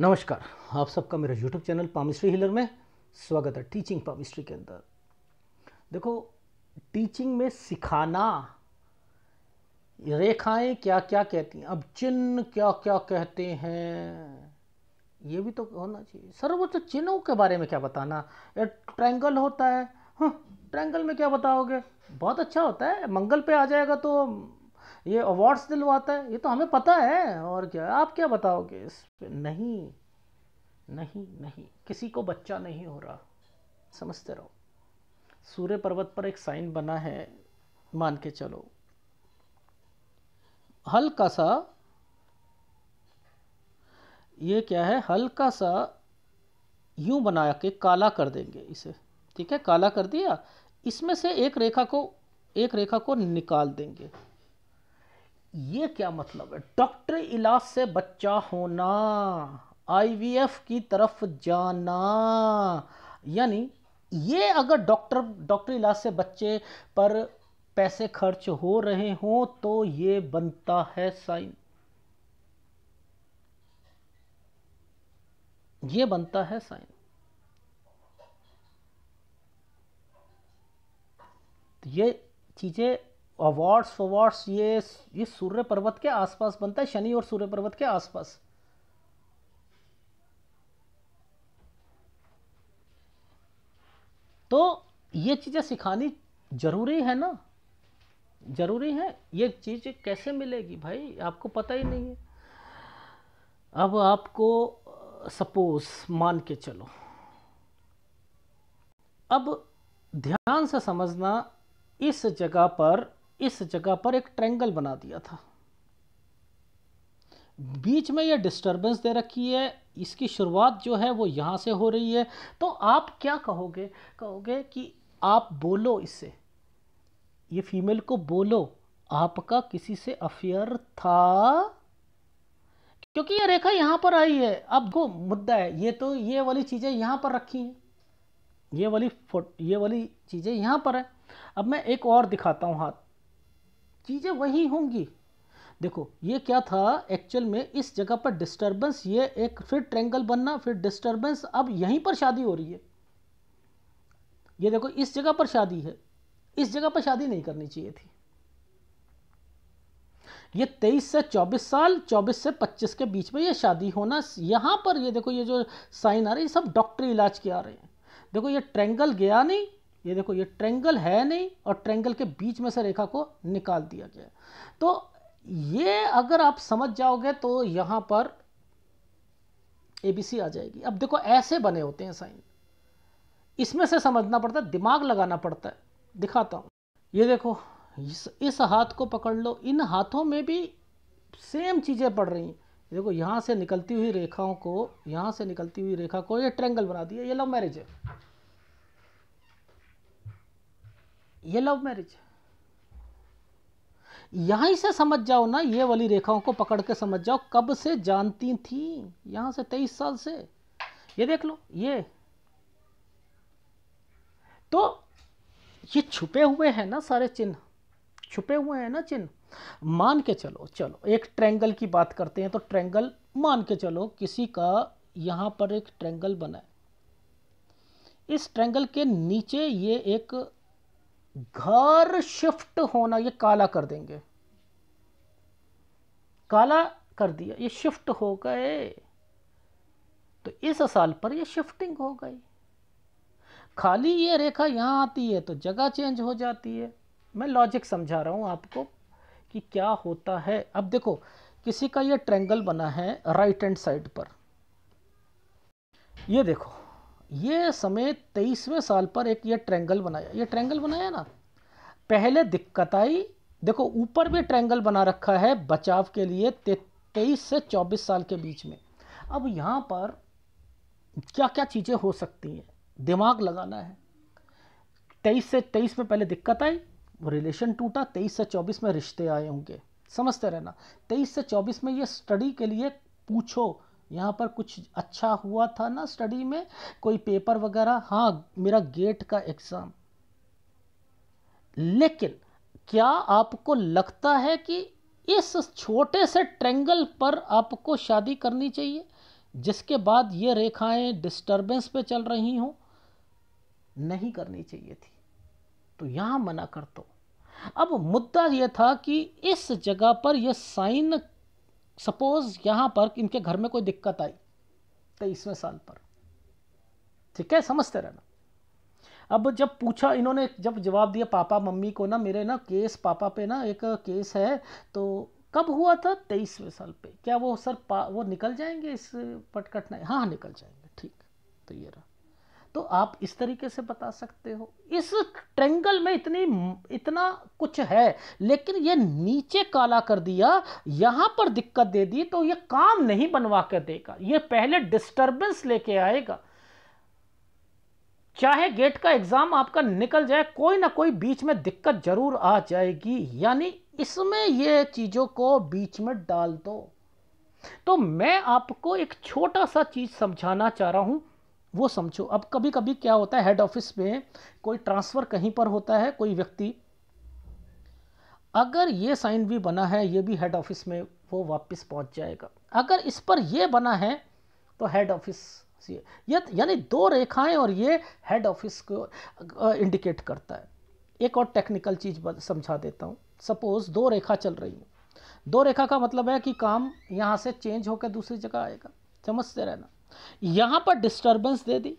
नमस्कार आप सबका मेरा यूट्यूब चैनल पामिस्ट्री हिलर में स्वागत है टीचिंग पामिस्ट्री के अंदर देखो टीचिंग में सिखाना रेखाएं क्या क्या कहती हैं अब चिन्ह क्या क्या कहते हैं ये भी तो होना चाहिए सर वो तो चिन्हों के बारे में क्या बताना ट्रैंगल होता है हाँ ट्रैंगल में क्या बताओगे बहुत अच्छा होता है मंगल पे आ जाएगा तो ये अवार्ड्स दिलवाता है ये तो हमें पता है और क्या आप क्या बताओगे इस पे नहीं नहीं नहीं किसी को बच्चा नहीं हो रहा समझते रहो सूर्य पर्वत पर एक साइन बना है मान के चलो हल्का सा ये क्या है हल्का सा यूं बना के काला कर देंगे इसे ठीक है काला कर दिया इसमें से एक रेखा को एक रेखा को निकाल देंगे ये क्या मतलब है डॉक्टरी इलाज से बच्चा होना आईवीएफ की तरफ जाना यानी ये अगर डॉक्टर डॉक्टर इलाज से बच्चे पर पैसे खर्च हो रहे हो तो ये बनता है साइन ये बनता है साइन तो ये चीज़ें अवार्ड्स फवार्ड्स ये ये सूर्य पर्वत के आसपास बनता है शनि और सूर्य पर्वत के आसपास तो ये चीज़ें सिखानी जरूरी है ना जरूरी है ये चीज़ कैसे मिलेगी भाई आपको पता ही नहीं है अब आपको सपोज मान के चलो अब ध्यान से समझना इस जगह पर इस जगह पर एक ट्रेंगल बना दिया था बीच में ये डिस्टरबेंस दे रखी है इसकी शुरुआत जो है वो यहाँ से हो रही है तो आप क्या कहोगे कहोगे कि आप बोलो इससे ये फीमेल को बोलो आपका किसी से अफेयर था क्योंकि ये रेखा यहाँ पर आई है अब वो मुद्दा है ये तो ये वाली चीज़ें यहाँ पर रखी हैं ये वाली फोट ये वाली चीज़ें यहाँ पर है अब मैं एक और दिखाता हूँ हाथ चीज़ें वही होंगी देखो ये क्या था एक्चुअल में इस जगह पर डिस्टरबेंस ये एक फिर ट्रेंगल बनना फिर डिस्टरबेंस अब यहीं पर शादी हो रही है ये देखो इस जगह पर शादी है इस जगह पर शादी नहीं करनी चाहिए थी ये 23 से 24 साल 24 से 25 के बीच में ये शादी होना यहां पर ये देखो ये जो साइन आ रही है सब डॉक्टरी इलाज के आ रहे हैं देखो ये ट्रेंगल गया नहीं ये देखो ये ट्रेंगल है नहीं और ट्रेंगल के बीच में से रेखा को निकाल दिया गया तो ये अगर आप समझ जाओगे तो यहां पर ए बी सी आ जाएगी अब देखो ऐसे बने होते हैं साइन इसमें से समझना पड़ता है दिमाग लगाना पड़ता है दिखाता हूं ये देखो इस इस हाथ को पकड़ लो इन हाथों में भी सेम चीज़ें पड़ रही हैं देखो यहां से निकलती हुई रेखाओं को यहां से निकलती हुई रेखा को ये ट्रेंगल बना दिया ये लव मैरिज है ये लव मैरिज है यहीं से समझ जाओ ना ये वाली रेखाओं को पकड़ के समझ जाओ कब से जानती थी यहां से तेईस साल से ये देख लो ये तो ये छुपे हुए हैं ना सारे चिन्ह छुपे हुए हैं ना चिन्ह मान के चलो चलो एक ट्रेंगल की बात करते हैं तो ट्रेंगल मान के चलो किसी का यहां पर एक ट्रेंगल बना है इस ट्रेंगल के नीचे ये एक घर शिफ्ट होना ये काला कर देंगे काला कर दिया ये शिफ्ट हो गए तो इस साल पर ये शिफ्टिंग हो गई खाली ये रेखा यहां आती है तो जगह चेंज हो जाती है मैं लॉजिक समझा रहा हूं आपको कि क्या होता है अब देखो किसी का ये ट्रेंगल बना है राइट हैंड साइड पर ये देखो ये समय तेईसवें साल पर एक ये ट्रेंगल बनाया ये ट्रेंगल बनाया ना पहले दिक्कत आई देखो ऊपर भी ट्रेंगल बना रखा है बचाव के लिए तेईस से चौबीस साल के बीच में अब यहाँ पर क्या क्या चीज़ें हो सकती हैं दिमाग लगाना है तेईस से तेईस में पहले दिक्कत आई रिलेशन टूटा तेईस से चौबीस में रिश्ते आए होंगे समझते रहना तेईस से चौबीस में ये स्टडी के लिए पूछो यहाँ पर कुछ अच्छा हुआ था ना स्टडी में कोई पेपर वगैरह हाँ मेरा गेट का एग्ज़ाम लेकिन क्या आपको लगता है कि इस छोटे से ट्रेंगल पर आपको शादी करनी चाहिए जिसके बाद ये रेखाएं डिस्टरबेंस पे चल रही हों नहीं करनी चाहिए थी तो यहां मना कर दो अब मुद्दा यह था कि इस जगह पर यह साइन सपोज यहाँ पर इनके घर में कोई दिक्कत आई तेईसवें साल पर ठीक है समझते रहना अब जब पूछा इन्होंने जब जवाब दिया पापा मम्मी को ना मेरे ना केस पापा पे ना एक केस है तो कब हुआ था तेईसवें साल पे क्या वो सर पा वो निकल जाएंगे इस पटकट नहीं हाँ, हाँ निकल जाएंगे ठीक तो ये रहा तो आप इस तरीके से बता सकते हो इस ट्रेंगल में इतनी इतना कुछ है लेकिन ये नीचे काला कर दिया यहाँ पर दिक्कत दे दी तो ये काम नहीं बनवा कर देगा ये पहले डिस्टरबेंस लेके आएगा चाहे गेट का एग्ज़ाम आपका निकल जाए कोई ना कोई बीच में दिक्कत ज़रूर आ जाएगी यानी इसमें ये चीज़ों को बीच में डाल दो तो मैं आपको एक छोटा सा चीज़ समझाना चाह रहा हूं वो समझो अब कभी कभी क्या होता है हेड ऑफिस में कोई ट्रांसफ़र कहीं पर होता है कोई व्यक्ति अगर ये साइन भी बना है ये भी हेड ऑफिस में वो वापस पहुंच जाएगा अगर इस पर ये बना है तो हेड ऑफिस यानी दो रेखाएं और ये हेड ऑफिस को इंडिकेट करता है एक और टेक्निकल चीज़ समझा देता हूँ सपोज़ दो रेखा चल रही है दो रेखा का मतलब है कि काम यहाँ से चेंज होकर दूसरी जगह आएगा समझते रहना यहां पर डिस्टर्बेंस दे दी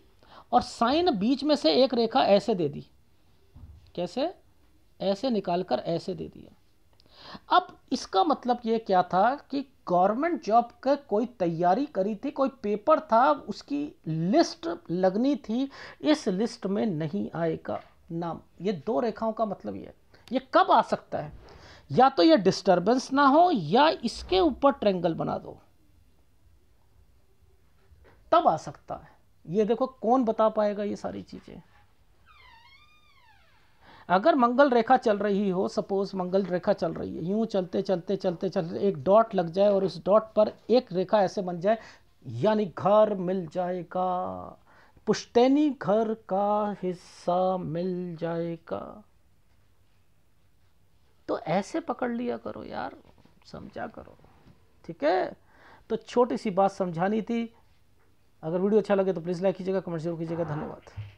और साइन बीच में से एक रेखा ऐसे दे दी कैसे ऐसे निकालकर ऐसे दे दिया अब इसका मतलब यह क्या था कि गवर्नमेंट जॉब का कोई तैयारी करी थी कोई पेपर था उसकी लिस्ट लगनी थी इस लिस्ट में नहीं आएगा नाम ये दो रेखाओं का मतलब यह ये कब आ सकता है या तो ये डिस्टरबेंस ना हो या इसके ऊपर ट्रेंगल बना दो तब आ सकता है ये देखो कौन बता पाएगा ये सारी चीज़ें अगर मंगल रेखा चल रही हो सपोज मंगल रेखा चल रही है यूं चलते चलते चलते चलते एक डॉट लग जाए और उस डॉट पर एक रेखा ऐसे बन जाए यानी घर मिल जाएगा पुश्तैनी घर का हिस्सा मिल जाएगा तो ऐसे पकड़ लिया करो यार समझा करो ठीक है तो छोटी सी बात समझानी थी अगर वीडियो अच्छा लगे तो प्लीज़ लाइक कीजिएगा कमेंट जरूर कीजिएगा धन्यवाद